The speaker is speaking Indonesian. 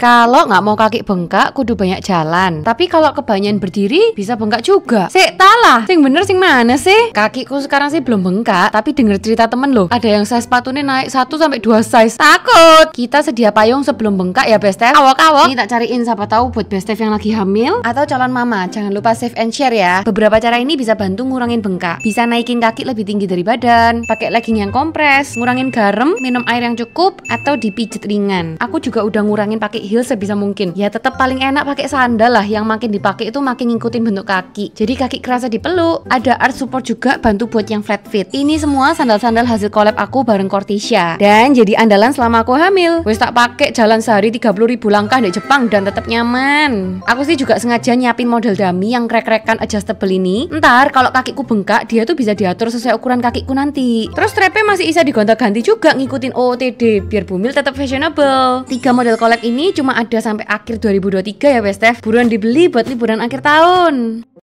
Kalau nggak mau kaki bengkak, kudu banyak jalan. Tapi kalau kebanyakan berdiri, bisa bengkak juga. Sik, talah. Sing bener sing mana sih? Kakiku sekarang sih belum bengkak, tapi denger cerita temen loh. Ada yang size sepatunya naik 1 sampai dua size. Takut. Kita sedia payung sebelum bengkak ya, Bestef. Awak-awak. Ini tak cariin siapa tahu buat Bestef yang lagi hamil atau calon mama. Jangan lupa save and share ya. Beberapa cara ini bisa bantu ngurangin bengkak. Bisa naikin kaki lebih tinggi dari badan, pakai legging yang kompres, ngurangin garam, minum air yang cukup, atau dipijit ringan. Aku juga udah ngurangin pakai heels sebisa mungkin ya tetap paling enak pakai sandal lah yang makin dipakai itu makin ngikutin bentuk kaki jadi kaki kerasa dipeluk ada art support juga bantu buat yang flat fit ini semua sandal-sandal hasil collab aku bareng Cortisha dan jadi andalan selama aku hamil wes tak pakai jalan sehari 30 ribu langkah di Jepang dan tetap nyaman aku sih juga sengaja nyiapin model dummy yang krek rekan adjustable ini ntar kalau kakiku bengkak dia tuh bisa diatur sesuai ukuran kakiku nanti terus strapnya masih bisa digonta-ganti juga ngikutin OOTD biar bumil tetap fashionable tiga model collab ini ini cuma ada sampai akhir 2023 ya Bestef. Buruan dibeli buat liburan akhir tahun.